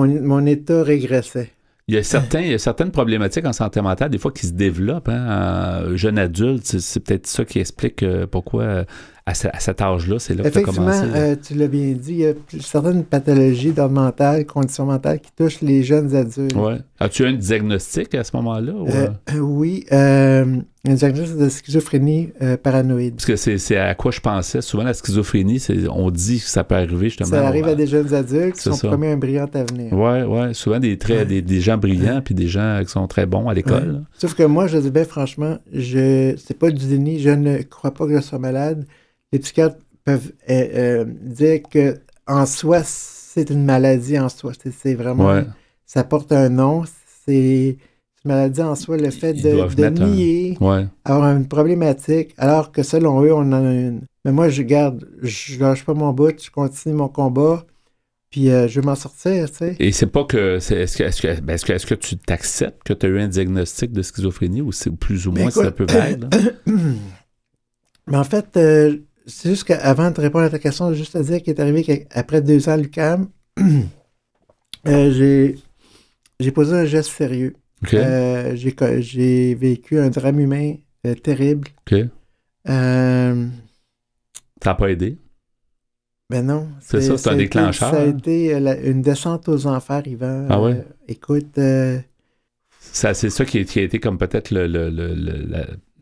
mon état régressait. Il y, a certains, il y a certaines problématiques en santé mentale, des fois, qui se développent. en hein. euh, jeune adulte, c'est peut-être ça qui explique euh, pourquoi euh, à, cet âge-là, c'est là que tu as commencé. Euh, tu l'as bien dit, il y a certaines pathologies mental, conditions mentales qui touchent les jeunes adultes. Ouais. As-tu un diagnostic à ce moment-là? Euh? Euh, oui, un diagnostic de schizophrénie paranoïde. Parce que c'est à quoi je pensais. Souvent, la schizophrénie, on dit que ça peut arriver justement. Ça arrive à des jeunes adultes qui sont promis un brillant avenir. Oui, oui. Souvent, des, très, des, gens brillants puis des gens qui sont très bons à l'école. Sauf que moi, je dis, bien franchement, je c'est pas du déni. Je ne crois pas que je sois malade les psychiatres peuvent euh, euh, dire que en soi, c'est une maladie en soi. C'est vraiment. Ça porte un nom. C'est une maladie en soi, le fait de, nier, avoir une problématique, alors que selon eux, on en a une. Mais moi, je garde, je lâche pas mon bout, je continue mon combat. Puis euh, je vais m'en sortir, tu sais. Et c'est pas que. Ben, est-ce que, tu t'acceptes que tu as eu un diagnostic de schizophrénie ou c'est plus ou ben, moins ça peut *coughs* être? *coughs* Mais en fait, c'est juste qu'avant de répondre à ta question, juste à dire qu'il est arrivé qu'après deux ans à l'UCAM, *clears throat* euh, j'ai, posé un geste sérieux. Euh, j'ai, vécu un drame humain euh, terrible. Ça n'a pas aidé? Ben non. C'est, ça, c'est un déclencheur. Ça a été une descente aux enfers, Yvan. Ah ouais? écoute. Ça, c'est ça qui, a été comme peut-être le,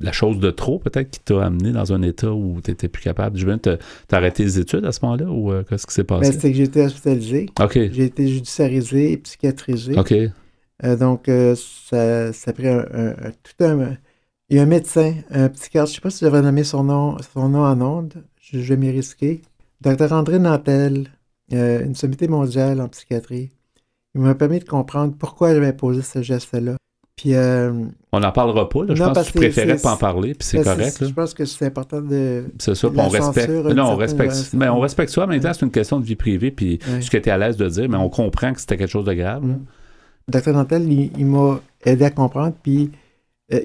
la chose de trop, peut-être, qui t'a amené dans un état où tu n'étais plus capable? Je veux t'arrêter arrêté les études à ce moment-là ou euh, qu'est-ce qui s'est ben, passé? c'est que j'ai été hospitalisé. OK. J'ai été judiciarisé et psychiatrisé. OK. Euh, donc, euh, ça, ça a pris un, tout un. Il y a un médecin, un psychiatre, je ne sais pas si j'avais nommé son nom, son nom en onde, je, vais m'y risquer. Docteur André Nantel, une sommité mondiale en psychiatrie. Il m'a permis de comprendre pourquoi j'avais posé ce geste-là. Euh, on n'en parlera pas. Je pense que tu préférais pas en parler, puis c'est correct. Je pense que c'est important de. C'est ça, on respecte. Non, on respecte. Mais on respecte soi, c'est une question de vie privée, puis ce que tu es à l'aise de dire, mais on comprend que c'était quelque chose de grave. le Docteur Dantel, il, m'a aidé à comprendre, puis euh,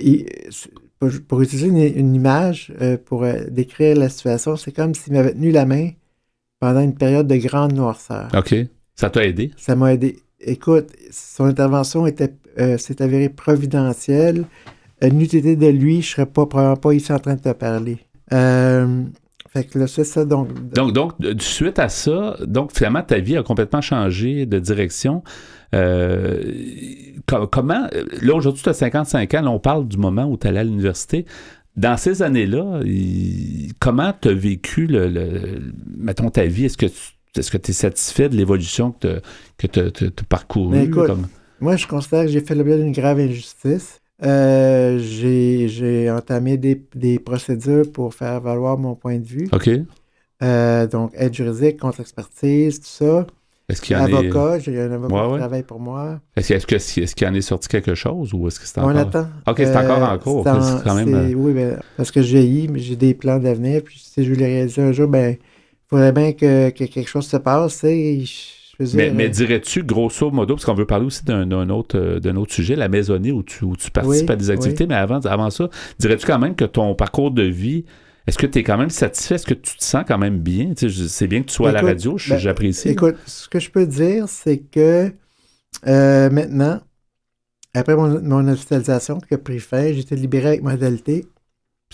pour, utiliser une, image euh, pour décrire la situation, c'est comme s'il m'avait tenu la main pendant une période de grande noirceur. OK. Ça t'a aidé? Ça m'a aidé. Écoute, son intervention était euh, c'est avéré providentiel. Euh, N'eût de lui, je serais pas, probablement pas ici en train de te parler. Euh, fait que là, c'est ça. Donc, donc, donc, suite à ça, donc finalement, ta vie a complètement changé de direction. Euh, comment, là, aujourd'hui, tu as 55 ans, on parle du moment où tu allais à l'université. Dans ces années-là, comment tu as vécu, le, mettons, ta vie? Est-ce que tu est-ce que tu es satisfait de l'évolution que tu as, moi, je considère que j'ai fait l'objet d'une grave injustice. Euh, j'ai entamé des, procédures pour faire valoir mon point de vue. OK. Euh, donc, aide juridique, contre-expertise, tout ça. Est-ce qu'il y en avocat, j'ai un avocat qui travaille pour moi. Est-ce qu'il est y en est sorti quelque chose ou est-ce que c'est encore... On attend. OK, c'est encore en cours. Oui, parce que j'ai j'ai des plans d'avenir, puis si je voulais réaliser un jour, ben, il faudrait bien que, quelque chose se passe, et mais, euh, dirais-tu, grosso modo, parce qu'on veut parler aussi d'un autre, euh, autre sujet, la maisonnée où tu, participes à des activités, mais avant, avant ça, dirais-tu quand même que ton parcours de vie, est-ce que tu es quand même satisfait? Est-ce que tu te sens quand même bien? C'est bien que tu sois à la radio, ben, j'apprécie. écoute, ce que je peux dire, c'est que euh, maintenant, après mon, hospitalisation que a pris j'étais libéré avec modalité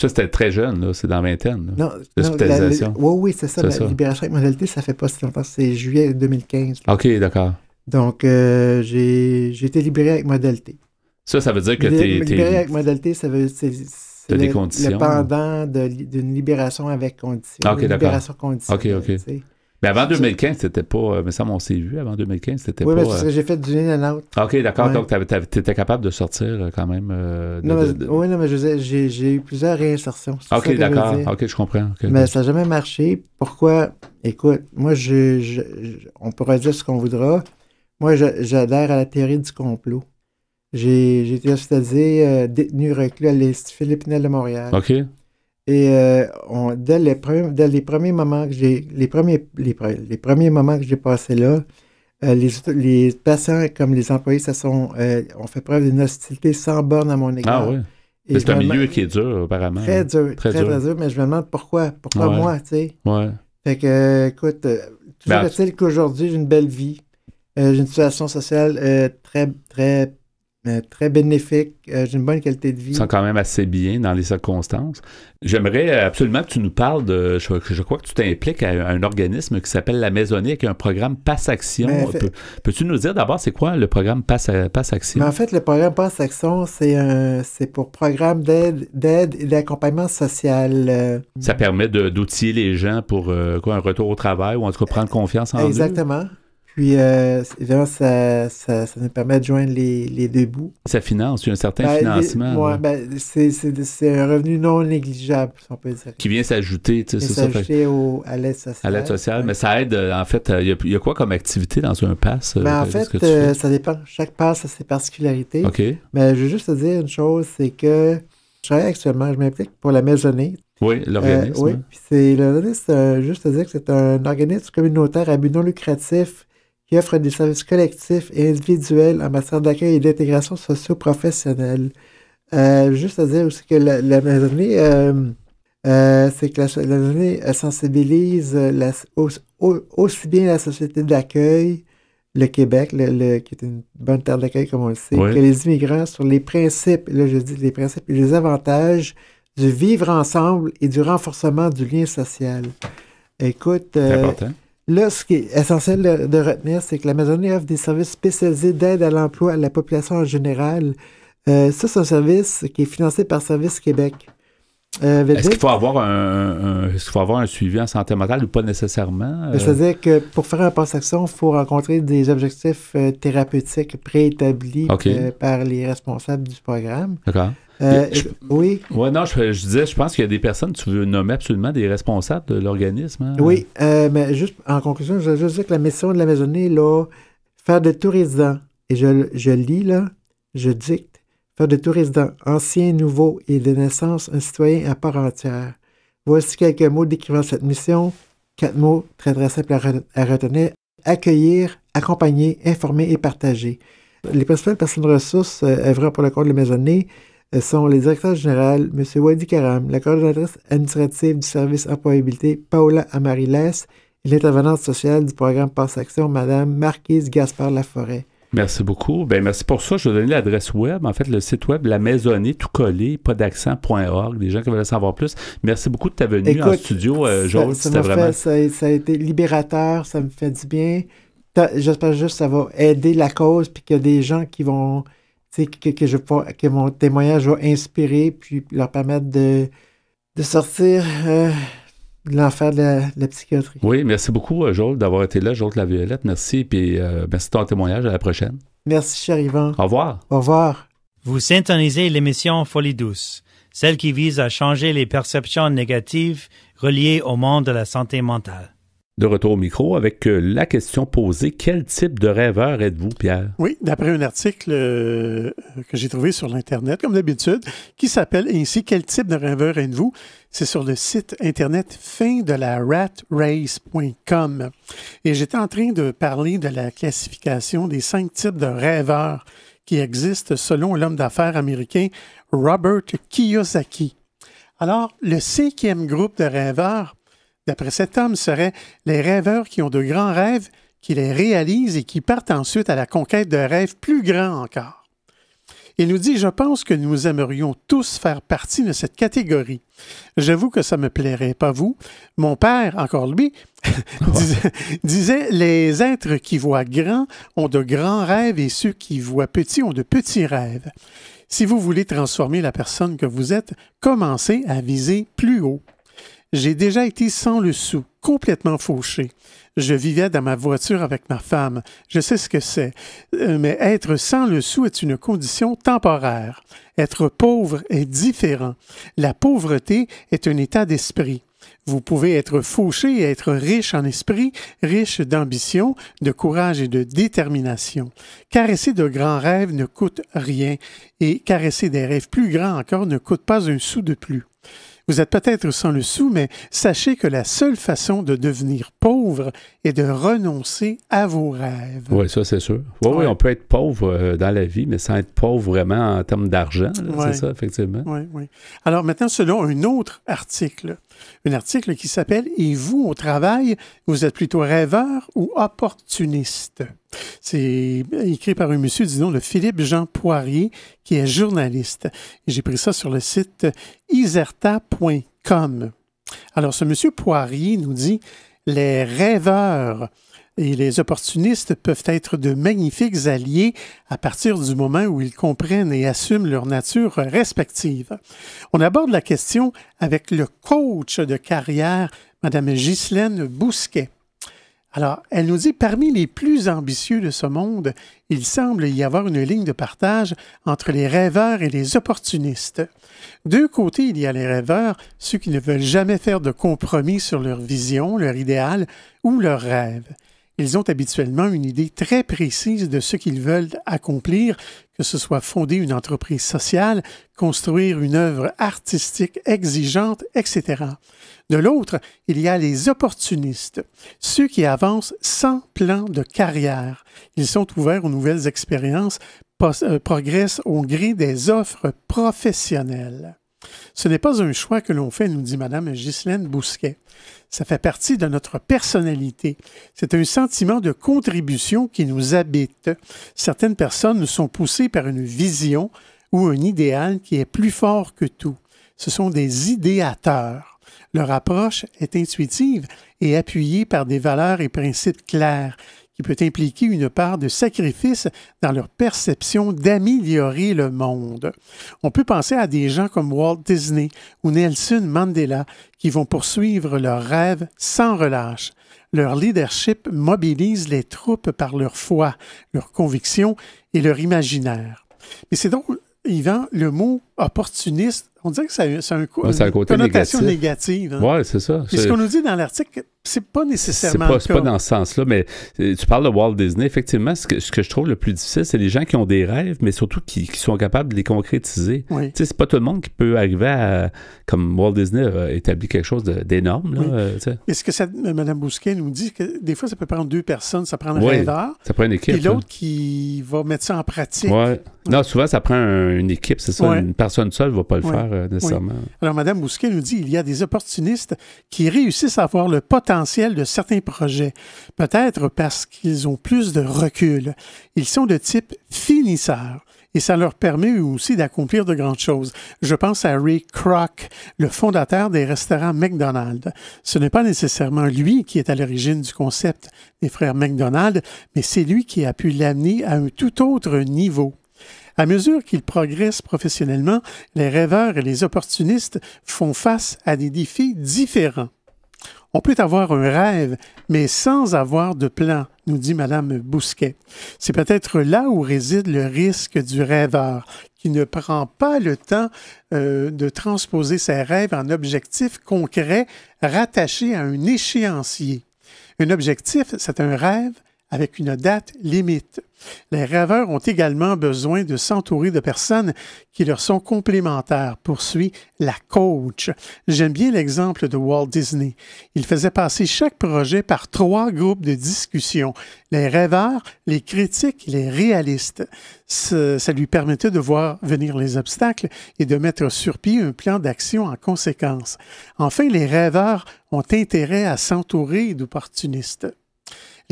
ça, c'était très jeune, là. C'est dans la vingtaine. Non, l'hospitalisation. La, oui, oui, c'est ça. la libération avec modalité, ça fait pas si longtemps. C'est juillet 2015. OK, d'accord. Donc, euh, j'ai, j'ai été libéré avec modalité. Ça, ça veut dire que tu es. Libéré avec modalité, ça veut c'est, c'est le, pendant de, d'une libération avec condition. Ah, OK, d'accord. Libération conditionnelle. OK, OK. Mais ben, avant 2015, c'était pas. Euh, mais ça, on s'est vu. Avant 2015, c'était pas. Oui, parce que j'ai fait du in and out. OK, d'accord. Donc, tu capable de sortir euh, quand même. non, euh, Oui, non, mais j'ai eu plusieurs réinsertions. OK, d'accord. OK, je comprends. Mais ça n'a jamais marché. Pourquoi? Écoute, moi, je, on pourrait dire ce qu'on voudra. Moi, j'adhère à la théorie du complot. J'ai été hospitalisé, dire détenu reclus à l'Institut Philippinel de Montréal. OK. Et euh, dès, les premiers, dès les premiers moments que j'ai les premiers les, premiers moments que j'ai passés là, euh, les, les, patients comme les employés, ça sont euh, ont fait preuve d'une hostilité sans borne à mon égard. Ah oui. C'est un milieu qui est dur, apparemment. Très dur, très, dur. mais je me demande pourquoi. Pourquoi moi, tu sais? Ouais. Fait que, écoute, toujours ben, est-il qu'aujourd'hui, j'ai une belle vie. j'ai une situation sociale très, très euh, très bénéfique. Euh, j'ai une bonne qualité de vie. Ils sont quand même assez bien dans les circonstances. J'aimerais euh, absolument que tu nous parles de. Je, crois que tu t'impliques à un organisme qui s'appelle La Maisonnée a un programme Passe Action. Peux, tu nous dire d'abord c'est quoi le programme Passe, Action? en fait, le programme Passe Action, c'est, pour programme d'aide, et d'accompagnement social. Ça permet d'outiller les gens pour quoi, un retour au travail ou en tout cas prendre confiance en eux? Exactement. Puis, évidemment, euh, ça, ça, nous permet de joindre les, les deux bouts. Ça finance, il y a un certain ben, financement. Oui, ben, c'est un revenu non négligeable, si on peut dire. Qui vient s'ajouter, tu sais, ça. Fait... à l'aide sociale. À l'aide sociale, mais ça aide, euh, en fait, il euh, y, a, quoi comme activité dans un pass? Mais ben, en fait, ça dépend. Chaque pass a ses particularités. OK. Mais ben, je veux juste te dire une chose, c'est que je travaille actuellement, je m'implique pour la maisonnée. Oui, l'organisme. oui, hein. puis c'est l'organisme, juste te dire que c'est un organisme communautaire à but non lucratif qui offre des services collectifs et individuels en matière d'accueil et d'intégration socio-professionnelle. Euh, juste à dire aussi que la, la euh, euh, c'est que la, la sensibilise aussi bien la société d'accueil, le Québec, le, qui est une bonne terre d'accueil, comme on le sait, que les immigrants sur les principes, là je dis les principes et les avantages du vivre ensemble et du renforcement du lien social. Écoute, Là, ce qui est essentiel de, retenir, c'est que la offre des services spécialisés d'aide à l'emploi à la population en général. Euh, ça, c'est un service qui est financé par Service Québec. Euh, est-ce qu'il faut avoir un, avoir un suivi en santé mentale ou pas nécessairement? Ben, euh, c'est-à-dire que pour faire un passe-action, il faut rencontrer des objectifs thérapeutiques préétablis par les responsables du programme. D'accord. Euh, oui. Ouais, non, je, disais, je pense qu'il y a des personnes, tu veux nommer absolument des responsables de l'organisme. Hein? Oui, euh, mais juste en conclusion, je veux juste dire que la mission de la maisonnée, là, faire de tout résident, et je, je lis là, je dicte, faire de tout résident, ancien, nouveau et de naissance, un citoyen à part entière. Voici quelques mots décrivant cette mission. Quatre mots très très simples à, retenir. Accueillir, accompagner, informer et partager. Les principales personnes ressources euh, pour le compte de la maisonnée, sont les directeur général, M. Wadi Karam, la coordinatrice administrative du service employabilité, Paola Amariles, et l'intervenante sociale du programme Passe Action, Mme Marquise Gaspard-Laforêt. Merci beaucoup. Bien, merci pour ça. Je vais donner l'adresse web. En fait, le site web, la maisonnée, tout collé, pas d'accent.org. Des gens qui veulent savoir plus. Merci beaucoup de ta venue en studio, euh, Ça, fait, ça, a été libérateur. Ça me fait du bien. J'espère juste que ça va aider la cause puis qu'il y a des gens qui vont que, que, mon témoignage va inspirer, puis leur permettre de, sortir euh, de l'enfer de la, psychiatrie. Oui, merci beaucoup, euh, Joël d'avoir été là. de la Violette, merci. Puis euh, merci de ton témoignage. À la prochaine. Merci, cher Yvan. Au revoir. Au revoir. Vous synthonisez l'émission Folie douce, celle qui vise à changer les perceptions négatives reliées au monde de la santé mentale de retour au micro avec euh, la question posée. Quel type de rêveur êtes-vous, Pierre? Oui, d'après un article euh, que j'ai trouvé sur l'Internet, comme d'habitude, qui s'appelle ainsi Quel type de rêveur êtes-vous? C'est sur le site Internet fin de la ratrace.com. Et j'étais en train de parler de la classification des cinq types de rêveurs qui existent selon l'homme d'affaires américain Robert Kiyosaki. Alors, le cinquième groupe de rêveurs d'après cet homme, seraient les rêveurs qui ont de grands rêves, qui les réalisent et qui partent ensuite à la conquête de rêves plus grands encore. Il nous dit, je pense que nous aimerions tous faire partie de cette catégorie. J'avoue que ça me plairait, pas vous. Mon père, encore lui, *laughs* disait, les êtres qui voient grand ont de grands rêves et ceux qui voient petit ont de petits rêves. Si vous voulez transformer la personne que vous êtes, commencez à viser plus haut. J'ai déjà été sans le sou, complètement fauché. Je vivais dans ma voiture avec ma femme. Je sais ce que c'est. Euh, mais être sans le sou est une condition temporaire. Être pauvre est différent. La pauvreté est un état d'esprit. Vous pouvez être fauché et être riche en esprit, riche d'ambition, de courage et de détermination. Caresser de grands rêves ne coûte rien et caresser des rêves plus grands encore ne coûte pas un sou de plus. Vous êtes peut-être sans le sou, mais sachez que la seule façon de devenir pauvre est de renoncer à vos rêves. Oui, ça c'est sûr. Oui, on peut être pauvre euh, dans la vie, mais sans être pauvre vraiment en termes d'argent. C'est ça, effectivement. Oui, oui. Alors maintenant, selon un autre article, un article qui s'appelle Et vous, au travail, vous êtes plutôt rêveur ou opportuniste? C'est euh, écrit par un monsieur du nom de Philippe Jean Poirier, qui est journaliste. J'ai pris ça sur le site iserta.com. Alors, ce monsieur Poirier nous dit Les rêveurs et les opportunistes peuvent être de magnifiques alliés à partir du moment où ils comprennent et assument leur nature respective. On aborde la question avec le coach de carrière, Mme Ghislaine Bousquet. Alors, elle nous dit, parmi les plus ambitieux de ce monde, il semble y avoir une ligne de partage entre les rêveurs et les opportunistes. Deux côtés, il y a les rêveurs, ceux qui ne veulent jamais faire de compromis sur leur vision, leur idéal ou leur rêve. » ils ont habituellement une idée très précise de ce qu'ils veulent accomplir, que ce soit fonder une entreprise sociale, construire une œuvre artistique exigeante, etc. De l'autre, il y a les opportunistes, ceux qui avancent sans plan de carrière. Ils sont ouverts aux nouvelles expériences, euh, progressent au gré des offres professionnelles. Ce n'est pas un choix que l'on fait, nous dit Madame Ghislaine Bousquet ça fait partie de notre personnalité. C'est un sentiment de contribution qui nous habite. Certaines personnes sont poussées par une vision ou un idéal qui est plus fort que tout. Ce sont des idéateurs. Leur approche est intuitive et appuyée par des valeurs et principes clairs qui peut impliquer une part de sacrifice dans leur perception d'améliorer le monde. On peut penser à des gens comme Walt Disney ou Nelson Mandela qui vont poursuivre leurs rêves sans relâche. Leur leadership mobilise les troupes par leur foi, leur conviction et leur imaginaire. Mais c'est donc, Yvan, le mot opportuniste on dirait que c'est un, connotation négative. Hein. Oui, c'est ça. ce qu'on nous dit dans l'article, c'est pas nécessairement. C'est pas, pas dans ce sens-là, mais euh, tu parles de Walt Disney. Effectivement, ce que, je trouve le plus difficile, c'est les gens qui ont des rêves, mais surtout qui, sont capables de les concrétiser. Oui. c'est pas tout le monde qui peut arriver à. Comme Walt Disney a établi quelque chose d'énorme. Oui. Euh, ce que Mme Bousquet nous dit, que des fois, ça peut prendre deux personnes. Ça prend un oui, rêveur. Ça prend une équipe. Et l'autre hein. qui va mettre ça en pratique. Non, souvent, ça prend une équipe, c'est ça. Une personne seule ne va pas le faire. Euh, hein. Alors, Mme Bousquet nous dit il y a des opportunistes qui réussissent à voir le potentiel de certains projets, peut-être parce qu'ils ont plus de recul. Ils sont de type finisseur et ça leur permet aussi d'accomplir de grandes choses. Je pense à Ray Kroc, le fondateur des restaurants McDonald's. Ce n'est pas nécessairement lui qui est à l'origine du concept des frères McDonald's, mais c'est lui qui a pu l'amener à un tout autre niveau. À mesure qu'ils progressent professionnellement, les rêveurs et les opportunistes font face à des défis différents. On peut avoir un rêve, mais sans avoir de plan, nous dit Madame Bousquet. C'est peut-être là où réside le risque du rêveur, qui ne prend pas le temps euh, de transposer ses rêves en objectifs concrets rattachés à un échéancier. Un objectif, c'est un rêve, avec une date limite. Les rêveurs ont également besoin de s'entourer de personnes qui leur sont complémentaires, poursuit la coach. J'aime bien l'exemple de Walt Disney. Il faisait passer chaque projet par trois groupes de discussion, les rêveurs, les critiques, les réalistes. ça lui permettait de voir venir les obstacles et de mettre sur pied un plan d'action en conséquence. Enfin, les rêveurs ont intérêt à s'entourer d'opportunistes.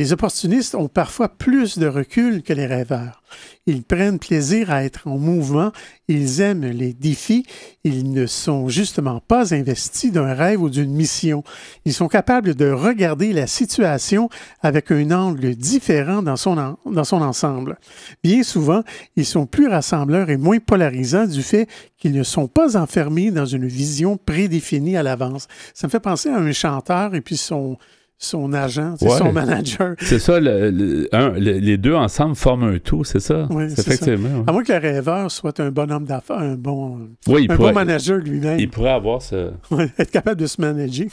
Les opportunistes ont parfois plus de recul que les rêveurs. Ils prennent plaisir à être en mouvement, ils aiment les défis, ils ne sont justement pas investis d'un rêve ou d'une mission. Ils sont capables de regarder la situation avec un angle différent dans son, dans son ensemble. Bien souvent, ils sont plus rassembleurs et moins polarisants du fait qu'ils ne sont pas enfermés dans une vision prédéfinie à l'avance. Ça me fait penser à un chanteur et puis son, son agent, c'est son manager. C'est ça, les deux ensemble forment un tout, c'est ça? Oui, c'est Ça. À moins que le rêveur soit un bon homme d'affaires, un bon, manager lui-même. Il pourrait avoir ce... *laughs* être capable de se manager.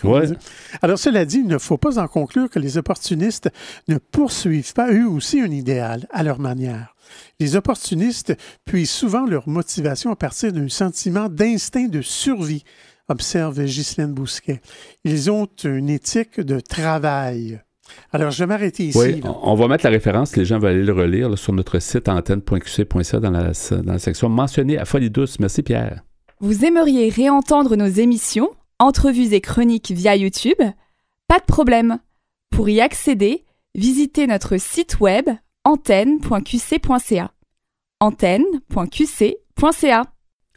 Alors, cela dit, il ne faut pas en conclure que les opportunistes ne poursuivent pas eux aussi un idéal à leur manière. Les opportunistes puisent souvent leur motivation à partir d'un sentiment d'instinct de survie observe Ghislaine Bousquet. Ils ont une éthique de travail. Alors, je vais m'arrêter ici. Oui, on va mettre la référence, les gens vont aller le relire sur notre site antenne.qc.ca dans la, dans la section mentionnée à Folie douce. Merci Pierre. Vous aimeriez réentendre nos émissions, entrevues et chroniques via YouTube Pas de problème. Pour y accéder, visitez notre site web antenne.qc.ca. antenne.qc.ca.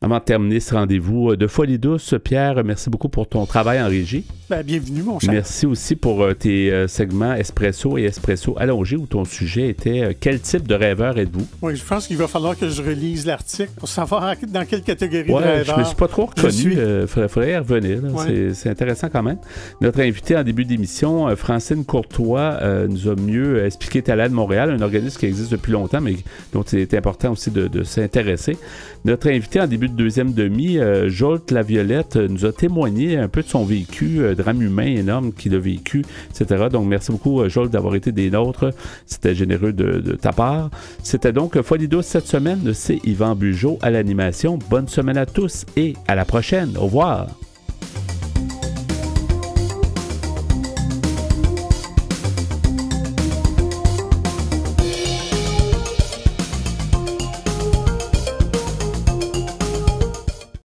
Avant de terminer ce rendez-vous euh, de Folie Douce, Pierre, merci beaucoup pour ton travail en régie. Ben, bienvenue, mon cher. Merci aussi pour euh, tes euh, segments Espresso et Espresso allongé où ton sujet était Quel type de rêveur êtes-vous Oui, je pense qu'il va falloir que je relise l'article pour savoir *laughs* dans quelle catégorie de rêveur. Je ne me suis pas trop reconnu. Il suis... faudrait, revenir. C'est intéressant quand même. Notre invité en début d'émission, Francine Courtois, nous a mieux expliqué Talent de Montréal, un organisme qui existe depuis longtemps, mais dont il est important aussi de, s'intéresser. Notre invité en début deuxième demi, euh, Jolt La Violette nous a témoigné un peu de son vécu, euh, drame humain énorme qu'il a vécu, etc. Donc, merci beaucoup, euh, Jolt, d'avoir été des nôtres. C'était généreux de, ta part. C'était donc Folie cette semaine. C'est Yvan Bugeaud à l'animation. Bonne semaine à tous et à la prochaine. Au revoir.